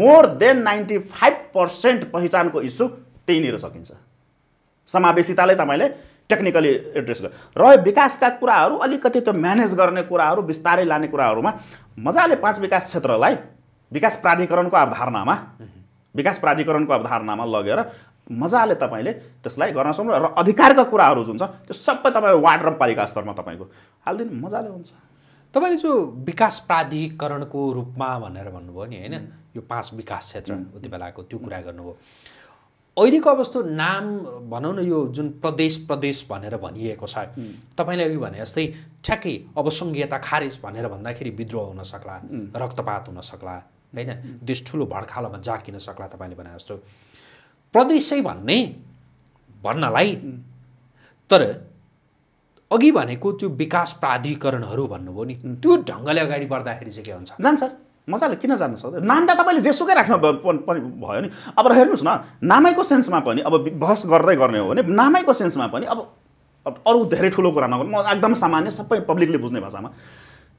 more than ninety five percent पहिचानको इस्यु त्यहीँनिर सकिन्छ समावेशितालाई तपाईँले टेक्निकली एड्रेस गर्यो र विकासका कुराहरू अलिकति त्यो म्यानेज गर्ने कुराहरू बिस्तारै लाने कुराहरूमा मजाले पाँच विकास क्षेत्रलाई विकास प्राधिकरणको अवधारणामा विकास प्राधिकरणको अवधारणामा लगेर मजाले तपाईँले त्यसलाई गर्न सक्नु र अधिकारका कुराहरू जुन छ त्यो सबै तपाईँ वार्ड र पालिका स्तरमा तपाईँको हालिदिनु मजाले हुन्छ तपाईँले जो विकास प्राधिकरणको रूपमा भनेर भन्नुभयो नि होइन यो पाँच विकास क्षेत्र उति बेलाको त्यो कुरा गर्नुभयो अहिलेको अवस्था नाम भनौँ न यो जुन प्रदेश प्रदेश भनेर भनिएको छ तपाईँले अघि भने जस्तै ठ्याक्कै अब सङ्घीयता खारेज भनेर भन्दाखेरि विद्रोह हुन सक्ला रक्तपात हुन सक्ला होइन देश ठुलो भडखालोमा जाकिन सक्ला तपाईँले भने जस्तो प्रदेशै भन्ने भन्नलाई तर अघि भनेको त्यो विकास प्राधिकरणहरू भन्नुभयो नि त्यो ढङ्गले अगाडि बढ्दाखेरि चाहिँ के हुन्छ जान्छ मजाले किन जानु सक्छ नाम त तपाईँले जेसुकै राख्नु पनि भयो नि अब हेर्नुहोस् न नामैको सेन्समा पनि अब बहस गर्दै गर्ने हो भने नामैको सेन्समा पनि अब अरू धेरै ठुलो कुरा नगर्नु म एकदम सामान्य सबै पब्लिकले बुझ्ने भाषामा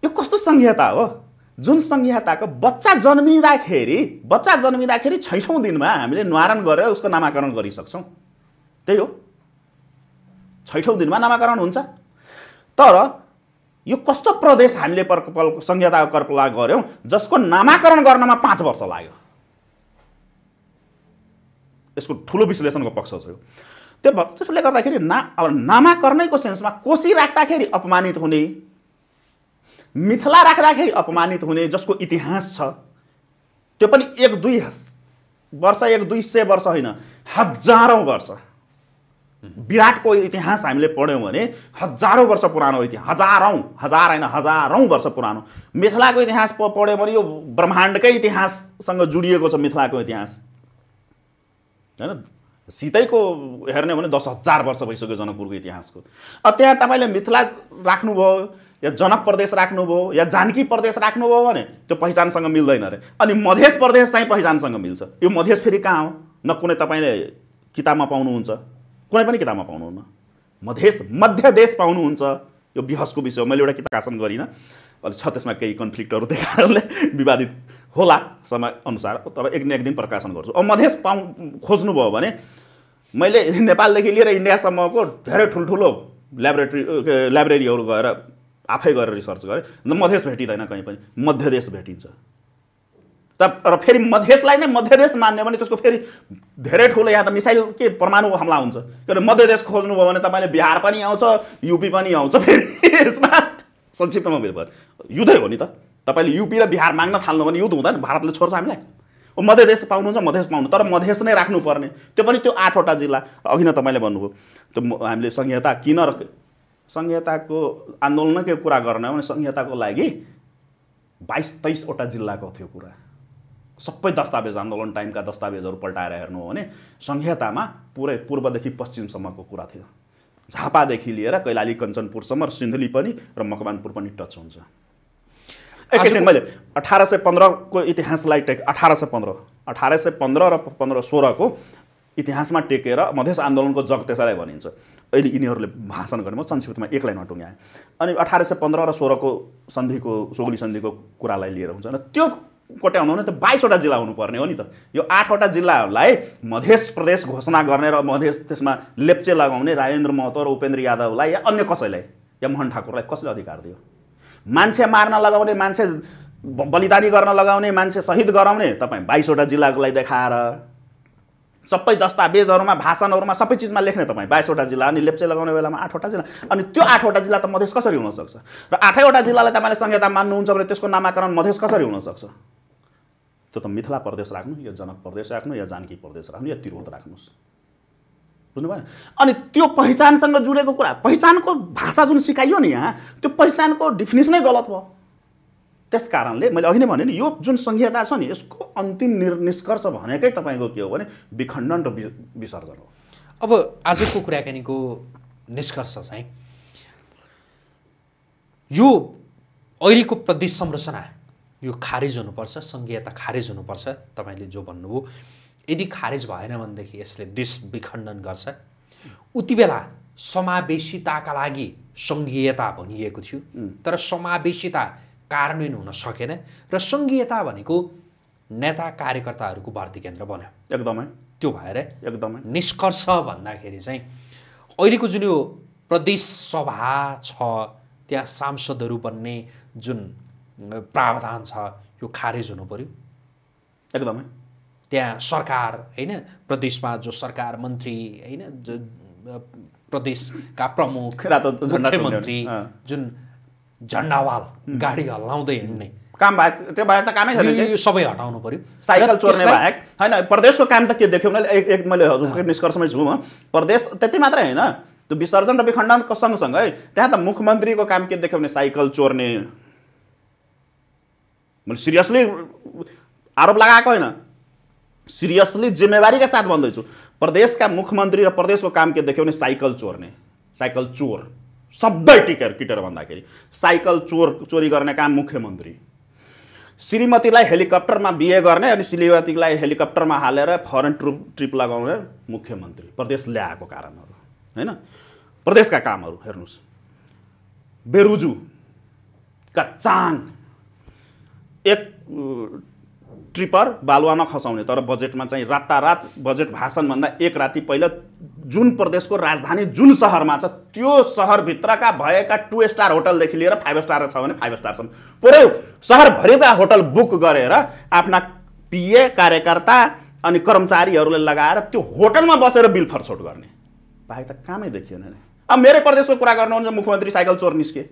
यो कस्तो संहिता हो जुन संहिताको बच्चा जन्मिँदाखेरि बच्चा जन्मिँदाखेरि छैठौँ दिनमा हामीले न्वारण गरेर उसको नामाकरण गरिसक्छौँ त्यही हो छैठौँ दिनमा नामाकरण हुन्छ तर यो कस्तो प्रदेश हामीले प्रकल संहिताको कर्पला गऱ्यौँ जसको नामाकरण गर्नमा पाँच वर्ष लाग्यो यसको ठुलो विश्लेषणको पक्ष छ यो त्यो त्यसले गर्दाखेरि ना अब नामाकरणैको सेन्समा कोसी राख्दाखेरि अपमानित हुने मिथिला राख्दाखेरि अपमानित हुने जसको इतिहास छ त्यो पनि एक दुई वर्ष एक दुई सय वर्ष होइन हजारौँ वर्ष विराटको इतिहास हामीले पढ्यौँ भने हजारौँ वर्ष पुरानो इतिहास हजारौँ हजार होइन हजारौँ वर्ष पुरानो मिथलाको इतिहास पढ्यो भने यो ब्रह्माण्डकै इतिहाससँग जोडिएको छ मिथिलाको इतिहास होइन सितैको हेर्ने हो भने दस हजार वर्ष भइसक्यो जनकपुरको इतिहासको त्यहाँ तपाईँले मिथला राख्नुभयो या जनक प्रदेश राख्नुभयो या जानकी प्रदेश राख्नुभयो भने त्यो पहिचानसँग मिल्दैन अरे अनि मधेस प्रदेश चाहिँ पहिचानसँग मिल्छ यो मधेस फेरि कहाँ हो न कुनै तपाईँले किताबमा पाउनुहुन्छ कुनै पनि किताबमा पाउनुहुन्न मधेस मध्य देश पाउनुहुन्छ यो बिहसको विषय मैले एउटा किताब आसन गरिनँ अलिक छ त्यसमा केही कन्फ्लिक्टहरू त्यही कारणले विवादित होला समयअनुसार तर एक न एक दिन प्रकाशन गर्छु अब मधेस पाउ खोज्नुभयो भने मैले नेपालदेखि लिएर इन्डियासम्मको धेरै ठुल्ठुलो ल्याबोरेटरी ल्याब्रेरीहरू गएर आफै गरेर रिसर्च गरेँ मधेस भेटिँदैन कहीँ पनि मध्यदेश भेटिन्छ त र फेरि मधेसलाई नै मध्यदेश मान्यो भने त्यसको फेरि धेरै ठुलो यहाँ त मिसाइल के परमाणु हमला हुन्छ किनभने मध्यदेश खोज्नुभयो भने तपाईँले बिहार पनि आउँछ युपी पनि आउँछ फेरि यसमा संक्षिप्तमा मेरो भयो युद्धै हो नि त तपाईँले युपी र बिहार माग्न थाल्नु भने युद्ध हुँदैन भारतले छोड्छ हामीलाई मधेस पाउनुहुन्छ मधेस पाउनु तर मधेस नै राख्नुपर्ने त्यो पनि त्यो आठवटा जिल्ला अघि नै तपाईँले भन्नुभयो त्यो हामीले संहिता किन र संहिताको आन्दोलनकै कुरा गर्ने हो भने संहिताको लागि बाइस तेइसवटा जिल्लाको थियो कुरा सबै दस्तावेज आन्दोलन टाइमका दस्तावेजहरू पल्टाएर हेर्नु हो भने संहितामा पुरै पूर्वदेखि पश्चिमसम्मको कुरा थियो झापादेखि लिएर कैलाली कञ्चनपुरसम्म र सिन्धुली पनि र मकवानपुर पनि टच हुन्छ एकैछिन मैले अठार सय पन्ध्रको इतिहासलाई टेक अठार सय पन्ध्र अठार सय पन्ध्र र पन्ध्र सोह्रको इतिहासमा टेकेर मधेस आन्दोलनको जग त्यसैलाई भनिन्छ अहिले यिनीहरूले भाषण गरेँ म संक्षिप्तमा एक लाइनमा टुङ्ग्याएँ अनि अठार सय पन्ध्र र सोह्रको सन्धिको सोगली सन्धिको कुरालाई लिएर हुन्छ र त्यो कोट्याउनु भने त बाइसवटा जिल्ला हुनुपर्ने हो नि त यो आठवटा जिल्लाहरूलाई मधेस प्रदेश घोषणा गर्ने र मधेस त्यसमा लेप्चे लगाउने राजेन्द्र महतो र उपेन्द्र यादवलाई या अन्य कसैलाई या मोहन ठाकुरलाई कसले अधिकार दियो मान्छे मार्न लगाउने मान्छे बलिदानी गर्न लगाउने मान्छे सहिद गराउने तपाईँ बाइसवटा जिल्लाकोलाई देखाएर सबै दस्तावेजहरूमा भाषणहरूमा सबै चिजमा लेख्ने तपाईँ बाइसवटा जिल्ला अनि लेप्चे लगाउने बेलामा आठवटा जिल्ला अनि त्यो आठवटा जिल्ला त मधेस कसरी हुनसक्छ र आठैवटा जिल्लालाई तपाईँले संहिता मान्नुहुन्छ भने त्यसको नामाकरण मधेस कसरी हुनसक्छ त्यो त मिथिला प्रदेश राख्नु यो जनक प्रदेश राख्नु या जानकी प्रदेश राख्नु या तिरोत राख्नुहोस् बुझ्नु अनि त्यो पहिचानसँग जुडेको कुरा पहिचानको भाषा जुन सिकाइयो नि यहाँ त्यो पहिचानको डिफिनेसनै गलत भयो त्यस कारणले मैले अघि नै भने नि यो जुन संहिता छ नि यसको अन्तिम निष्कर्ष भनेकै तपाईँको के हो भने विखण्डन र विसर्जन हो अब आजको कुराकानीको निष्कर्ष चाहिँ यो अहिलेको प्रदेश संरचना यो खारेज हुनुपर्छ सङ्घीयता खारेज हुनुपर्छ तपाईँले जो भन्नुभयो यदि खारेज भएन भनेदेखि यसले देश विखण्डन गर्छ उति बेला समावेशिताका लागि सङ्घीयता भनिएको थियो तर समावेशिता कार्यान्वयन हुन सकेन र सङ्घीयता भनेको नेता कार्यकर्ताहरूको भर्ती केन्द्र बन्यो एकदमै त्यो भएर एकदमै निष्कर्ष भन्दाखेरि चाहिँ अहिलेको जुन यो प्रदेश सभा छ त्यहाँ सांसदहरू बन्ने जुन प्रावधान छ यो खारेज हुनु पऱ्यो एकदमै त्यहाँ सरकार होइन प्रदेशमा जो सरकार मन्त्री होइन प्रदेशका प्रमुख मुख्यमन्त्री जुन झन्डावाल गाडी हल्लाउँदै हिँड्ने काम भए त्यो भए त कामै छैन यो सबै हटाउनु पर्यो साइकल चोर्ने बाहेक होइन प्रदेशको काम त के देख्यो भने एक मैले हजुर निष्कर्षमै छु म प्रदेश त्यति मात्रै होइन त्यो विसर्जन र विखण्डनको सँगसँगै त्यहाँ त मुख्यमन्त्रीको काम के देख्यो भने साइकल चोर्ने मैले सिरियसली आरोप लगाएको होइन सिरियसली जिम्मेवारीका साथ भन्दैछु प्रदेशका मुख्यमन्त्री र प्रदेशको काम के देख्यो भने साइकल चोर्ने साइकल चोर सबै टिकेर किटेर भन्दाखेरि साइकल चोर चोरी गर्ने काम मुख्यमन्त्री श्रीमतीलाई हेलिकप्टरमा बिहे गर्ने अनि श्रीमतीलाई हेलिकप्टरमा हालेर फरेन ट्रुप ट्रिप लगाउने मुख्यमन्त्री प्रदेश ल्याएको कारणहरू होइन प्रदेशका कामहरू हेर्नुहोस् बेरुजु चाङ एक ट्रिपर बालुवा खसाउने तर बजेटमा चाहिँ रातारात बजेट भाषणभन्दा एक राति पहिला जुन प्रदेशको राजधानी जुन सहरमा छ त्यो सहरभित्रका भएका टु स्टार होटलदेखि लिएर फाइभ स्टार छ भने फाइभ स्टार छन् पुरै सहरभरिका होटल बुक गरेर आफ्ना पिए कार्यकर्ता अनि कर्मचारीहरूले लगाएर त्यो होटलमा बसेर बिल फरसौट गर्ने भाइ त कामै देखिएन अब मेरै प्रदेशको कुरा गर्नुहुन्छ मुख्यमन्त्री साइकल चोर निस्के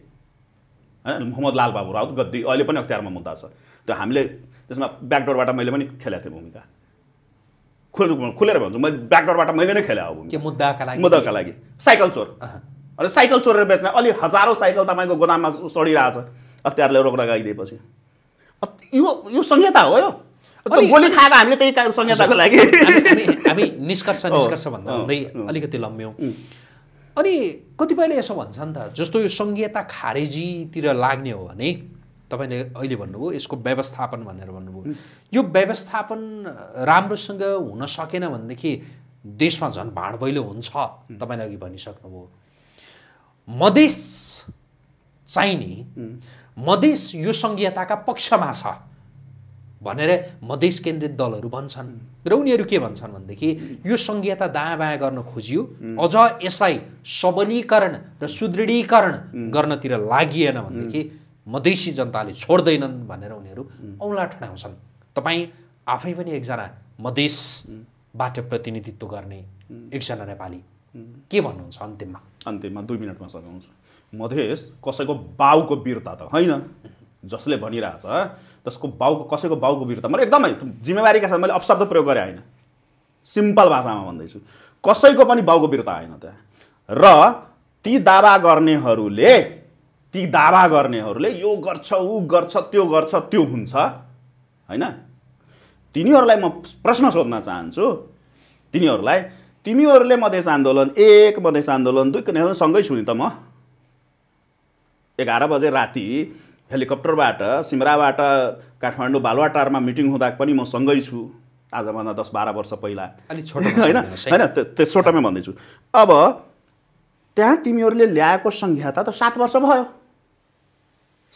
होइन मोहम्मद लाल बाबु राउत गद्दी अहिले पनि अख्तियारमा मुद्दा छ त्यो हामीले त्यसमा ब्याकडोरबाट मैले पनि खेलेको थिएँ भूमिका खुल खुलेर भन्छु मैले ब्याकडोरबाट मैले नै खेलेको हो मुद्दाका लागि मुद्दाका लागि साइकल चोर अनि साइकल चोरेर बेच्न अलि हजारौँ साइकल तपाईँको गोदाममा छ अख्तियारले रोक लगाइदिएपछि यो यो संहिता हो यो गोली खाएर हामीले त्यही संहिताको लागि हामी निष्कर्ष निष्कर्ष भन्दा हुँदै अलिकति लम्ब्यौँ अनि कतिपयले यसो भन्छन् त जस्तो यो सङ्घीयता खारेजीतिर लाग्ने हो भने तपाईँले अहिले भन्नुभयो यसको व्यवस्थापन भनेर भन्नुभयो यो व्यवस्थापन राम्रोसँग हुन सकेन भनेदेखि देशमा झन् भाँडभैलो हुन्छ तपाईँले अघि भनिसक्नुभयो मधेस चाहिने मधेस यो सङ्घीयताका पक्षमा छ भनेर मधेस केन्द्रित दलहरू भन्छन् र उनीहरू के भन्छन् भनेदेखि यो सङ्घीयता दायाँ बायाँ गर्न खोजियो अझ यसलाई सबलीकरण र सुदृढीकरण गर्नतिर लागिएन भनेदेखि मधेसी जनताले छोड्दैनन् भनेर उनीहरू औँला ठडाउँछन् तपाईँ आफै पनि एकजना मधेसबाट प्रतिनिधित्व गर्ने एकजना नेपाली के भन्नुहुन्छ अन्तिममा अन्तिममा दुई मिनटमा सघाउँछु मधेस कसैको बाउको वीरता त होइन जसले भनिरहेछ त्यसको बाउको कसैको बाउको विरुद्ध मैले एकदमै जिम्मेवारीका साथ मैले अपशब्द प्रयोग गरेँ होइन सिम्पल भाषामा भन्दैछु कसैको पनि बाउको विरुद्ध आएन त्यहाँ र ती दावा गर्नेहरूले ती दावा गर्नेहरूले यो गर्छ ऊ गर्छ त्यो गर्छ त्यो हुन्छ होइन तिनीहरूलाई म प्रश्न सोध्न चाहन्छु तिनीहरूलाई तिमीहरूले मधेस आन्दोलन एक मधेस आन्दोलन दुई सँगै छु नि त म एघार बजे राति हेलिकप्टरबाट सिमराबाट काठमाडौँ बालुवाटारमा मिटिङ हुँदा पनि म सँगै छु आजभन्दा दस बाह्र वर्ष पहिला अलिक होइन होइन त्यो छोटामै भन्दैछु अब त्यहाँ तिमीहरूले ल्याएको संहिता त सात वर्ष भयो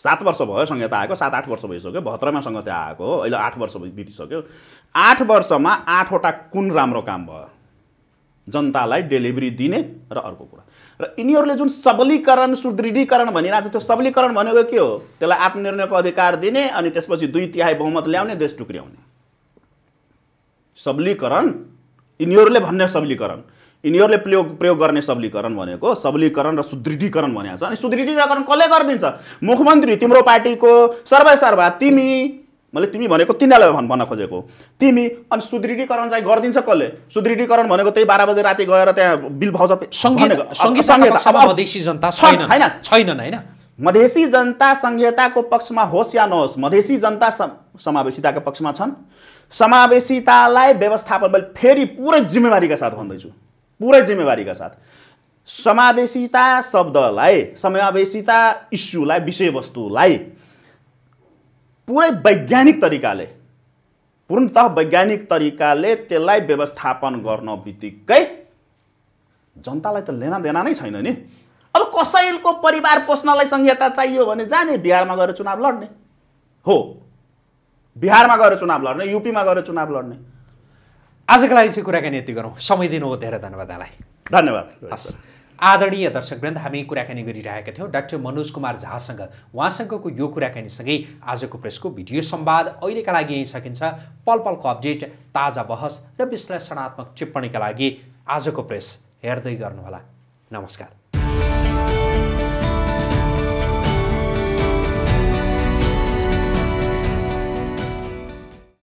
सात वर्ष भयो संहिता आएको सात आठ वर्ष भइसक्यो भत्रमा संहिता आएको हो अहिले आठ वर्ष बितिसक्यो आठ वर्षमा आठवटा कुन राम्रो काम भयो जनतालाई डेलिभरी दिने र अर्को कुरा र यिनीहरूले जुन सबलीकरण सुदृढीकरण भनिरहेको छ त्यो सबलीकरण भनेको के हो त्यसलाई आत्मनिर्णयको अधिकार दिने अनि त्यसपछि दुई तिहाई बहुमत ल्याउने देश टुक्र्याउने सबलीकरण यिनीहरूले भन्ने सबलीकरण यिनीहरूले प्रयोग प्रयोग गर्ने सबलीकरण भनेको सबलीकरण र सुदृढीकरण भनेको छ अनि सुदृढीकरण कसले गरिदिन्छ मुखमन्त्री तिम्रो पार्टीको सर्वा तिमी मैले तिमी भनेको तिनीहरूलाई भन् भन्न खोजेको तिमी अनि सुदृढीकरण चाहिँ गरिदिन्छ कसले सुदृढीकरण भनेको त्यही बाह्र बजे राति गएर त्यहाँ बिल भाउ छैन होइन मधेसी जनता संहिताको पक्षमा होस् या नहोस् मधेसी जनता समावेशिताको पक्षमा छन् समावेशितालाई व्यवस्थापन मैले फेरि पुरै जिम्मेवारीका साथ भन्दैछु पुरै जिम्मेवारीका साथ समावेशिता शब्दलाई समावेशिता इस्युलाई विषयवस्तुलाई पुरै वैज्ञानिक तरिकाले पूर्णत वैज्ञानिक तरिकाले त्यसलाई व्यवस्थापन गर्न बित्तिकै जनतालाई त लेना देना नै छैन नि अब कसैको परिवार पोस्नलाई संहिता चाहियो भने जाने बिहारमा गएर चुनाव लड्ने हो बिहारमा गएर चुनाव लड्ने युपीमा गएर चुनाव लड्ने आजको लागि चाहिँ कुराकानी यति गरौँ समय दिनु हो धेरै धन्यवाद धन्यवाद हस् आदरणीय दर्शकवृन्द हामी कुराकानी गरिरहेका थियौँ डाक्टर मनोज कुमार झासँग उहाँसँगको यो कुराकानीसँगै आजको प्रेसको भिडियो सम्वाद अहिलेका लागि यहीँ सकिन्छ पल पलको अपडेट ताजा बहस र विश्लेषणात्मक टिप्पणीका लागि आजको प्रेस हेर्दै गर्नुहोला नमस्कार